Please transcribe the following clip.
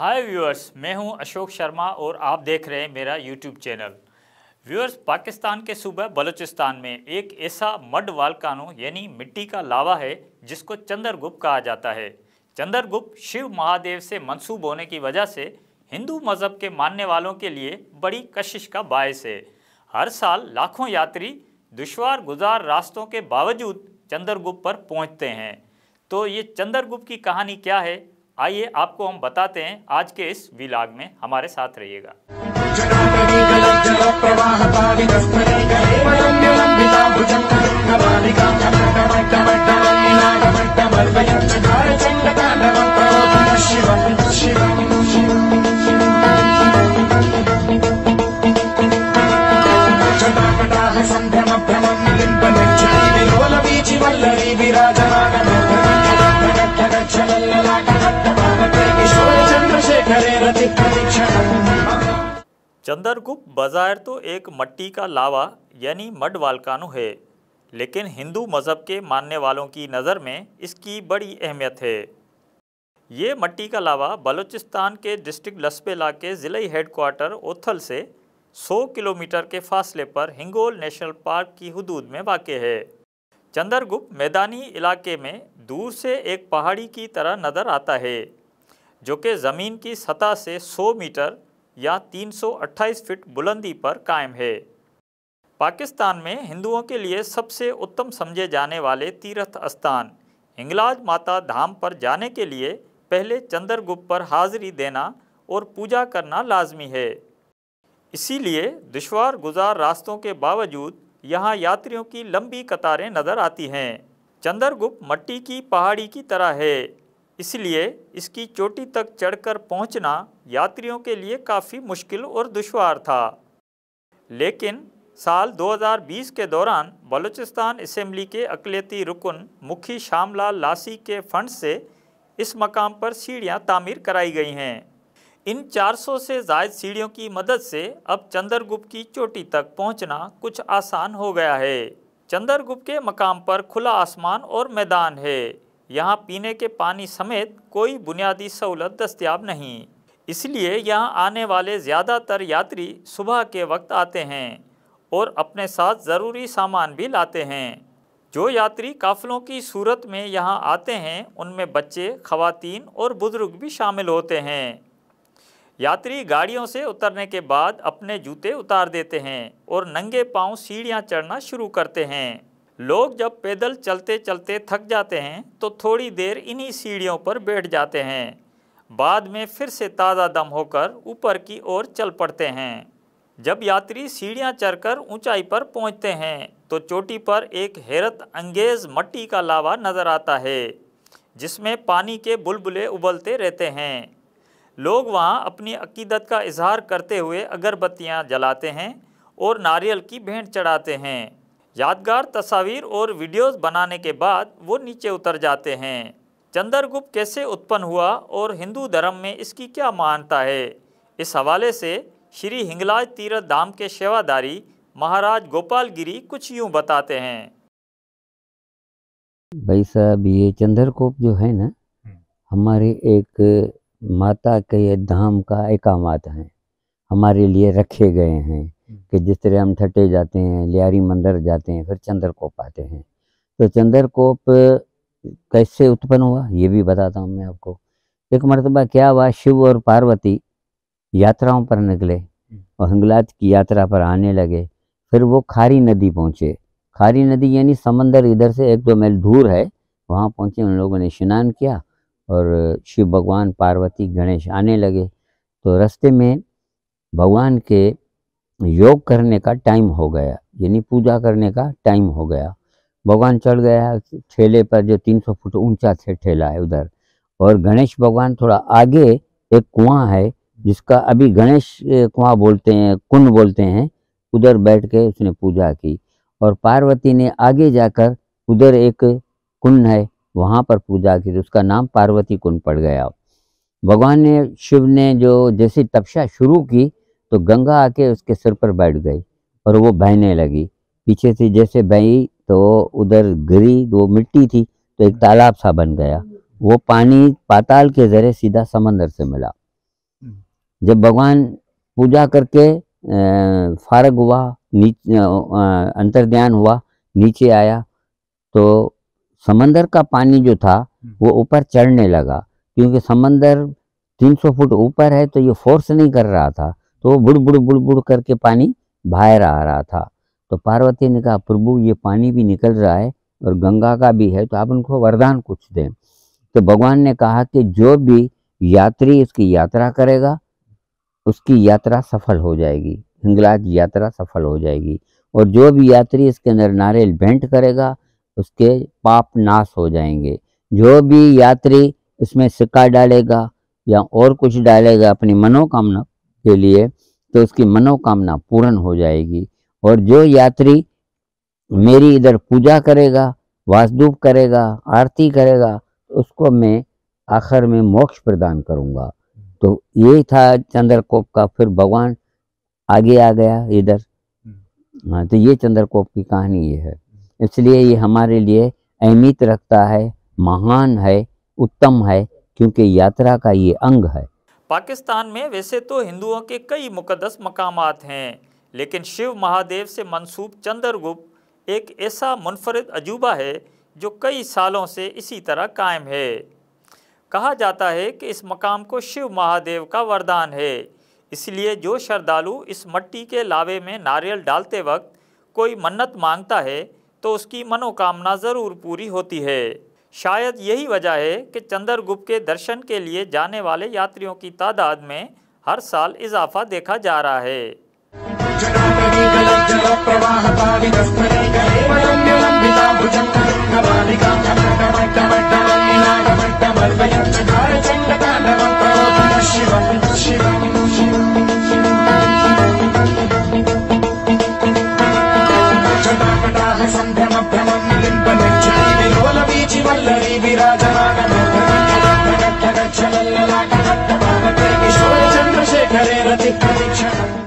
हाय viewers मैं हूं अशोक शर्मा और आप देख रहे हैं मेरा यूट्यूब चैनल व्यूअर्स पाकिस्तान के सूबे बलूचिस्तान में एक ऐसा मड वालकानो यानी मिट्टी का लावा है जिसको चंद्रगुप्त कहा जाता है चंद्रगुप्त शिव महादेव से मंसूब होने की वजह से हिंदू मज़हब के मानने वालों के लिए बड़ी कशिश का बायस है हर साल लाखों यात्री दुशवार गुजार रास्तों के बावजूद चंद्रगुप्त पर पहुँचते हैं तो ये चंद्रगुप्त की कहानी क्या है आइए आपको हम बताते हैं आज के इस विलाग में हमारे साथ रहिएगा चंद्रगुप्त बाजार तो एक मट्टी का लावा यानी मड वालकानु है लेकिन हिंदू मज़हब के मानने वालों की नज़र में इसकी बड़ी अहमियत है ये मट्टी का लावा बलूचिस्तान के डिस्ट्रिक्ट लसपेला के ज़िले हेडकोार्टर ओथल से 100 किलोमीटर के फासले पर हिंगोल नेशनल पार्क की हदूद में वाक़ है चंद्रगुप्त मैदानी इलाके में दूर से एक पहाड़ी की तरह नज़र आता है जो कि ज़मीन की सतह से 100 मीटर या 328 फीट बुलंदी पर कायम है पाकिस्तान में हिंदुओं के लिए सबसे उत्तम समझे जाने वाले तीर्थ स्थान हिंगलाज माता धाम पर जाने के लिए पहले चंद्रगुप्त पर हाजिरी देना और पूजा करना लाजमी है इसीलिए दुशवार गुजार रास्तों के बावजूद यहाँ यात्रियों की लंबी कतारें नज़र आती हैं चंद्रगुप्त मट्टी की पहाड़ी की तरह है इसलिए इसकी चोटी तक चढ़कर पहुंचना यात्रियों के लिए काफ़ी मुश्किल और दुश्वार था लेकिन साल 2020 के दौरान बलूचिस्तान इसम्बली के अकलेती रुकन मुखी श्यामलाल लासी के फंड से इस मकाम पर सीढ़ियां तामीर कराई गई हैं इन 400 से जायद सीढ़ियों की मदद से अब चंद्रगुप्त की चोटी तक पहुंचना कुछ आसान हो गया है चंद्रगुप्त के मकाम पर खुला आसमान और मैदान है यहाँ पीने के पानी समेत कोई बुनियादी सहूलत दस्तियाब नहीं इसलिए यहाँ आने वाले ज़्यादातर यात्री सुबह के वक्त आते हैं और अपने साथ ज़रूरी सामान भी लाते हैं जो यात्री काफलों की सूरत में यहाँ आते हैं उनमें बच्चे खवातीन और बुज़ुर्ग भी शामिल होते हैं यात्री गाड़ियों से उतरने के बाद अपने जूते उतार देते हैं और नंगे पांव सीढ़ियां चढ़ना शुरू करते हैं लोग जब पैदल चलते चलते थक जाते हैं तो थोड़ी देर इन्हीं सीढ़ियों पर बैठ जाते हैं बाद में फिर से ताज़ा दम होकर ऊपर की ओर चल पड़ते हैं जब यात्री सीढ़ियां चढ़कर ऊंचाई पर पहुंचते हैं तो चोटी पर एक हैरत अंगेज मट्टी का लावा नज़र आता है जिसमें पानी के बुलबुले उबलते रहते हैं लोग वहाँ अपनी अकीदत का इजहार करते हुए अगरबत्तियाँ जलाते हैं और नारियल की भेंट चढ़ाते हैं यादगार तस्वीर और वीडियोस बनाने के बाद वो नीचे उतर जाते हैं चंद्रगुप्त कैसे उत्पन्न हुआ और हिंदू धर्म में इसकी क्या मानता है इस हवाले से श्री हिंगलाज तीर्थ धाम के सेवादारी महाराज गोपाल गिरी कुछ यूँ बताते हैं भाई साहब ये चंद्रकोप जो है ना हम्म। हमारे एक माता के ये धाम का एकामात हैं हमारे लिए रखे गए हैं कि जिस तरह हम ठटे जाते हैं लियारी मंदिर जाते हैं फिर चंद्रकोप आते हैं तो चंद्रकोप कैसे उत्पन्न हुआ ये भी बताता हूँ मैं आपको एक मरतबा क्या हुआ शिव और पार्वती यात्राओं पर निकले और हंगलाज की यात्रा पर आने लगे फिर वो खारी नदी पहुँचे खारी नदी यानी समंदर इधर से एक दो मील दूर है वहाँ पहुँचे उन लोगों ने स्नान किया और शिव भगवान पार्वती गणेश आने लगे तो रास्ते में भगवान के योग करने का टाइम हो गया यानी पूजा करने का टाइम हो गया भगवान चढ़ गया ठेले पर जो 300 फुट ऊंचा थे ठेला है उधर और गणेश भगवान थोड़ा आगे एक कुआं है जिसका अभी गणेश कुआं बोलते हैं कुंड बोलते हैं उधर बैठ के उसने पूजा की और पार्वती ने आगे जाकर उधर एक कुंड है वहाँ पर पूजा की थी तो उसका नाम पार्वती कुंड पड़ गया भगवान ने शिव ने जो जैसी तपस्या शुरू की तो गंगा आके उसके सिर पर बैठ गई और वो बहने लगी पीछे से जैसे बही तो उधर गिरी तो वो मिट्टी थी तो एक तालाब सा बन गया वो पानी पाताल के जरिए सीधा समंदर से मिला जब भगवान पूजा करके फारग हुआ अंतर अंतर्ध्यान हुआ नीचे आया तो समंदर का पानी जो था हम्म। वो ऊपर चढ़ने लगा क्योंकि समंदर 300 फुट ऊपर है तो ये फोर्स नहीं कर रहा था तो वो बुड़ बुड़ बुड़ बुड़ करके पानी बाहर आ रहा था तो पार्वती ने कहा प्रभु ये पानी भी निकल रहा है और गंगा का भी है तो आप उनको वरदान कुछ दें तो भगवान ने कहा कि जो भी यात्री इसकी यात्रा करेगा उसकी यात्रा सफल हो जाएगी हिंगलाज यात्रा सफल हो जाएगी और जो भी यात्री इसके अंदर नारियल भेंट करेगा उसके पाप नाश हो जाएंगे जो भी यात्री उसमें सिक्का डालेगा या और कुछ डालेगा अपनी मनोकामना के लिए तो उसकी मनोकामना पूर्ण हो जाएगी और जो यात्री मेरी इधर पूजा करेगा वास्तुप करेगा आरती करेगा उसको मैं आखिर में मोक्ष प्रदान करूंगा तो यही था चंद्रकोप का फिर भगवान आगे आ गया इधर हम्म। हाँ तो ये चंद्रकोप की कहानी ये है इसलिए ये हमारे लिए अहमियत रखता है महान है उत्तम है क्योंकि यात्रा का ये अंग है पाकिस्तान में वैसे तो हिंदुओं के कई मुकदस मकाम हैं लेकिन शिव महादेव से मनसूब चंद्रगुप्त एक ऐसा मुनफरद अजूबा है जो कई सालों से इसी तरह कायम है कहा जाता है कि इस मकाम को शिव महादेव का वरदान है इसलिए जो श्रद्धालु इस मट्टी के लावे में नारियल डालते वक्त कोई मन्नत मांगता है तो उसकी मनोकामना ज़रूर पूरी होती है शायद यही वजह है कि चंद्रगुप्त के दर्शन के लिए जाने वाले यात्रियों की तादाद में हर साल इजाफा देखा जा रहा है विराजमान किशोर चंद्रशेखरे रति प्रतीक्षण